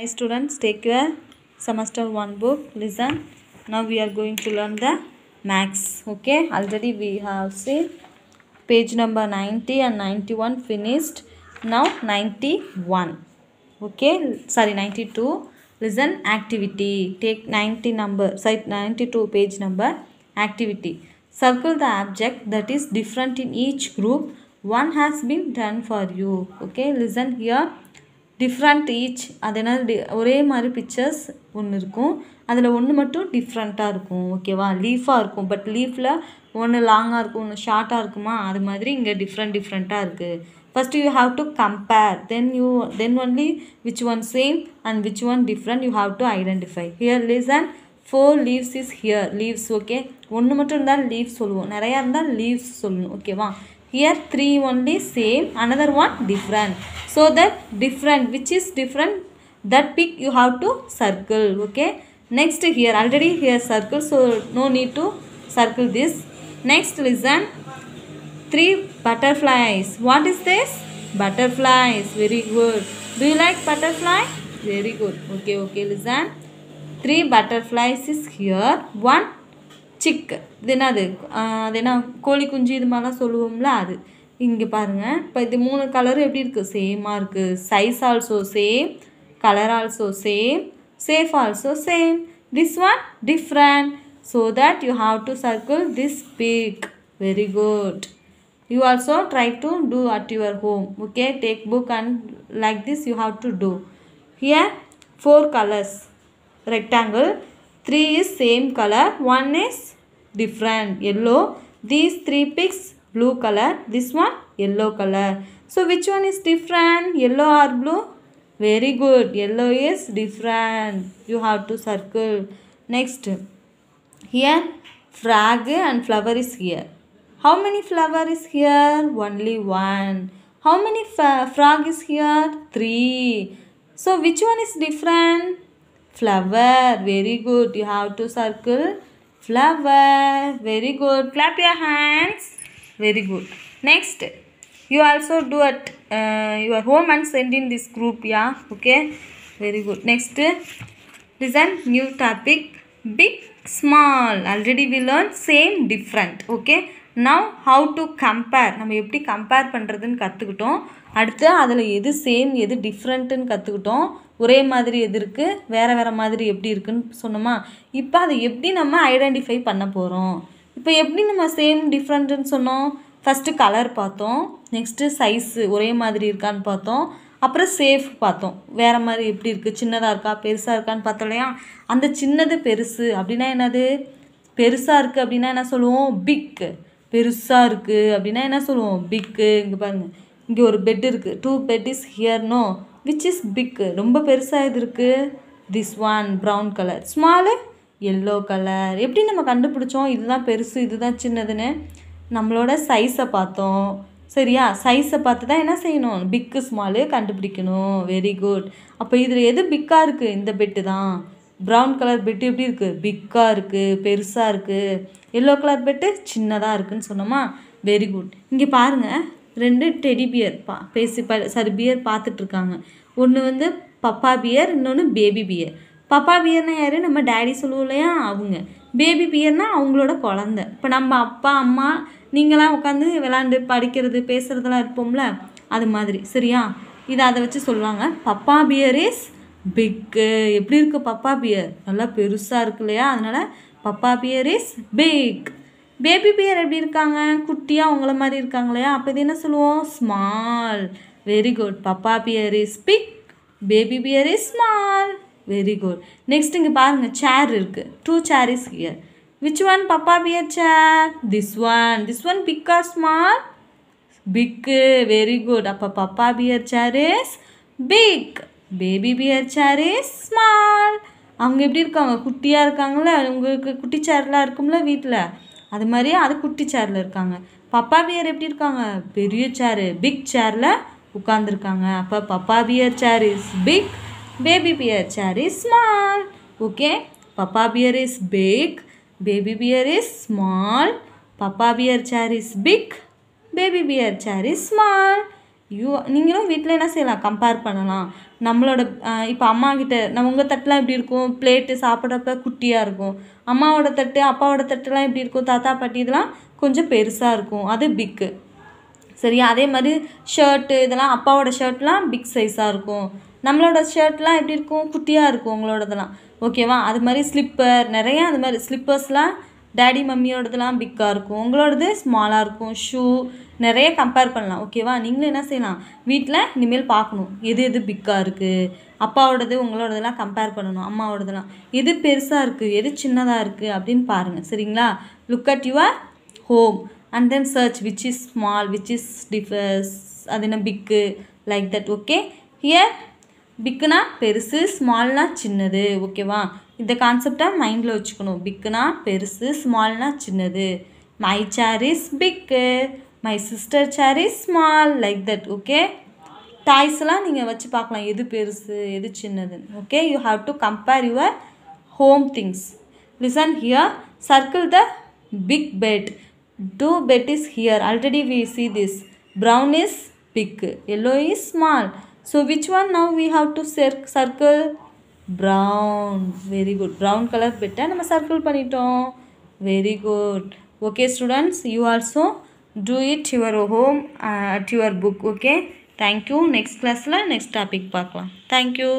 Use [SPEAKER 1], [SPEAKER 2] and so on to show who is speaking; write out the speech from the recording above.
[SPEAKER 1] Hi students, take your semester 1 book, listen. Now we are going to learn the max. Okay, already we have seen page number 90 and 91 finished. Now 91. Okay, sorry 92. Listen activity. Take 90 number, site 92 page number activity. Circle the object that is different in each group. One has been done for you. Okay, listen here. Different each அது என்ன ஒரே மாதிரி pictures ஒன்று இருக்கும் அதில் ஒன்று மட்டும் டிஃப்ரெண்ட்டாக இருக்கும் ஓகேவா லீஃபாக இருக்கும் பட் லீஃபில் ஒன்று லாங்காக இருக்கும் ஒன்று ஷார்ட்டாக இருக்குமா அது மாதிரி இங்கே டிஃப்ரெண்ட் டிஃப்ரெண்ட்டாக இருக்குது first you have to compare then you then only which one same and which one different you have to identify here leaves and four leaves is here leaves okay ஒன்று மட்டும் இருந்தால் லீவ்ஸ் சொல்லுவோம் நிறையா இருந்தால் leaves சொல்லணும் ஓகேவா here 3 only same another one different so that different which is different that pick you have to circle okay next here already here circle so no need to circle this next listen three butterflies what is this butterflies very good do you like butterfly very good okay okay listen three butterflies is here one சிக்கு இது என்னது அது என்ன கோழி குஞ்சு இது மாதிரிலாம் சொல்லுவோம்ல அது இங்கே பாருங்கள் இப்போ இது மூணு கலரும் எப்படி இருக்குது சேமாக இருக்குது size also same colour also same shape also same this one different so that you have to circle this peak very good you also try to do at your home okay take book and like this you have to do here four colours rectangle Three is same color. One is different. Yellow. These three pigs blue color. This one yellow color. So which one is different? Yellow or blue? Very good. Yellow is different. You have to circle. Next. Here frog and flower is here. How many flower is here? Only one. How many frog is here? Three. So which one is different? flower very good you have to circle flower very good clap your hands very good next you also do at uh, your home and send in this group yeah okay very good next listen new topic big small already we learn same different okay now how to compare நம்ம எப்படி compare பண்ணுறதுன்னு கற்றுக்கிட்டோம் அடுத்து அதில் எது same எது டிஃப்ரெண்ட்டுன்னு கற்றுக்கிட்டோம் ஒரே மாதிரி எது இருக்குது வேறு வேறு மாதிரி எப்படி இருக்குதுன்னு சொன்னோமா இப்போ அதை எப்படி நம்ம ஐடென்டிஃபை பண்ண போகிறோம் இப்போ எப்படி நம்ம சேம் டிஃப்ரெண்ட்டுன்னு சொன்னோம் ஃபஸ்ட்டு கலர் பார்த்தோம் நெக்ஸ்ட்டு சைஸு ஒரே மாதிரி இருக்கான்னு பார்த்தோம் அப்புறம் சேஃப் பார்த்தோம் வேறு மாதிரி எப்படி இருக்குது சின்னதாக இருக்கா பெருசாக இருக்கான்னு பார்த்தோம் இல்லையா அந்த சின்னது பெருசு அப்படின்னா என்னது பெருசாக இருக்குது அப்படின்னா என்ன சொல்லுவோம் பிக்கு பெருசாக இருக்குது அப்படின்னா என்ன சொல்லுவோம் பிக்கு இங்கே பாருங்கள் இங்கே ஒரு பெட் இருக்குது two bed is here no which is big ரொம்ப பெருசாக இது இருக்குது this one brown colour small yellow colour எப்படி நம்ம கண்டுபிடிச்சோம் இதுதான் பெருசு இதுதான் சின்னதுன்னு நம்மளோட சைஸை பார்த்தோம் சரியா சைஸை பார்த்து தான் என்ன செய்யணும் பிக்கு ஸ்மாலு கண்டுபிடிக்கணும் வெரி குட் அப்போ இதில் எது பிக்காக இருக்குது இந்த பெட்டு தான் ப்ரௌன் கலர் பெட்டு எப்படி இருக்குது பிக்காக இருக்குது பெருசாக இருக்குது எல்லோ கலர் பெட்டு சின்னதாக இருக்குதுன்னு சொன்னோமா வெரி குட் இங்கே பாருங்கள் ரெண்டு டெடி பியர் பா பேசி ப சாரி பியர் பார்த்துட்ருக்காங்க ஒன்று வந்து பப்பா பியர் இன்னொன்று பேபி பியர் பப்பா பியர்னா யார் நம்ம டேடி சொல்லுவோம் இல்லையா அவங்க பேபி பியர்னால் அவங்களோட குழந்த இப்போ நம்ம அப்பா அம்மா நீங்களாம் உட்காந்து விளாண்டு படிக்கிறது பேசுகிறதெல்லாம் இருப்போம்ல அது மாதிரி சரியா இதை அதை வச்சு சொல்லுவாங்க பப்பா பியர் இஸ் பிக்கு எப்படி இருக்குது பப்பா பியர் நல்லா பெருசாக இருக்கு இல்லையா அதனால் papa bear is big baby bear எப்படி இருக்காங்க குட்டியாக அவங்கள மாதிரி இருக்காங்க இல்லையா அப்போ இது என்ன சொல்லுவோம் small very good papa bear is big baby bear is small very good next இங்கே பாருங்கள் சேர் இருக்குது two chair is here which one papa bear chair this one this one big or small big very good அப்போ papa bear chair is big baby bear chair is small அவங்க எப்படி இருக்காங்க குட்டியாக இருக்காங்களா உங்களுக்கு குட்டி சேர்லாம் இருக்கும்ல வீட்டில் அது மாதிரியே அது குட்டி சேரில் இருக்காங்க பப்பாவியர் எப்படி இருக்காங்க பெரிய சேரு பிக் சேரில் உட்காந்துருக்காங்க அப்போ bear chair is big baby bear chair is small okay papa bear is big baby bear is small papa bear chair is big baby bear chair is small you நீங்களும் வீட்டில் என்ன செய்யலாம் கம்பேர் பண்ணலாம் நம்மளோட இப்போ அம்மாக்கிட்ட நம்ம உங்கள் தட்டுலாம் எப்படி இருக்கும் பிளேட்டு சாப்பிட்றப்ப குட்டியாக இருக்கும் அம்மாவோட தட்டு அப்பாவோட தட்டுலாம் எப்படி இருக்கும் தாத்தா பாட்டி இதெல்லாம் கொஞ்சம் பெருசாக இருக்கும் அது பிக்கு சரியா அதே மாதிரி ஷர்ட்டு இதெல்லாம் அப்பாவோட ஷர்ட்லாம் பிக் சைஸாக இருக்கும் நம்மளோட ஷர்ட்லாம் எப்படி இருக்கும் குட்டியாக இருக்கும் உங்களோடதெல்லாம் ஓகேவா அது மாதிரி ஸ்லிப்பர் நிறையா அது மாதிரி ஸ்லிப்பர்ஸ்லாம் டேடி மம்மியோடதுலாம் பிக்காக இருக்கும் உங்களோடது ஸ்மாலாக இருக்கும் ஷூ நிறைய கம்பேர் பண்ணலாம் ஓகேவா நீங்களும் என்ன செய்யலாம் வீட்டில் இனிமேல் பார்க்கணும் எது எது பிக்காக இருக்குது அப்பாவோடது உங்களோடதெல்லாம் கம்பேர் பண்ணணும் அம்மாவோடதெல்லாம் எது பெருசாக இருக்குது எது சின்னதாக இருக்குது அப்படின்னு பாருங்கள் சரிங்களா look at your home and then search which is small which is differs அது என்ன big like that okay here பிக்குனா பெருசு ஸ்மால்னால் சின்னது ஓகேவா இந்த கான்செப்டாக மைண்டில் வச்சுக்கணும் பிக்குனா பெருசு ஸ்மால்னா சின்னது my chair is big my sister chair is small like that okay டாய்ஸ்லாம் நீங்கள் வச்சு பார்க்கலாம் எது பெருசு எது சின்னதுன்னு okay you have to compare your home things listen here circle the big bed two bed is here already we see this brown is big yellow is small so which one now we have to circle circle brown very good brown colour பெட்டை நம்ம சர்க்கிள் பண்ணிட்டோம் very good okay students you also do it your home at your book okay thank you next கிளாஸில் next topic பார்க்கலாம் thank you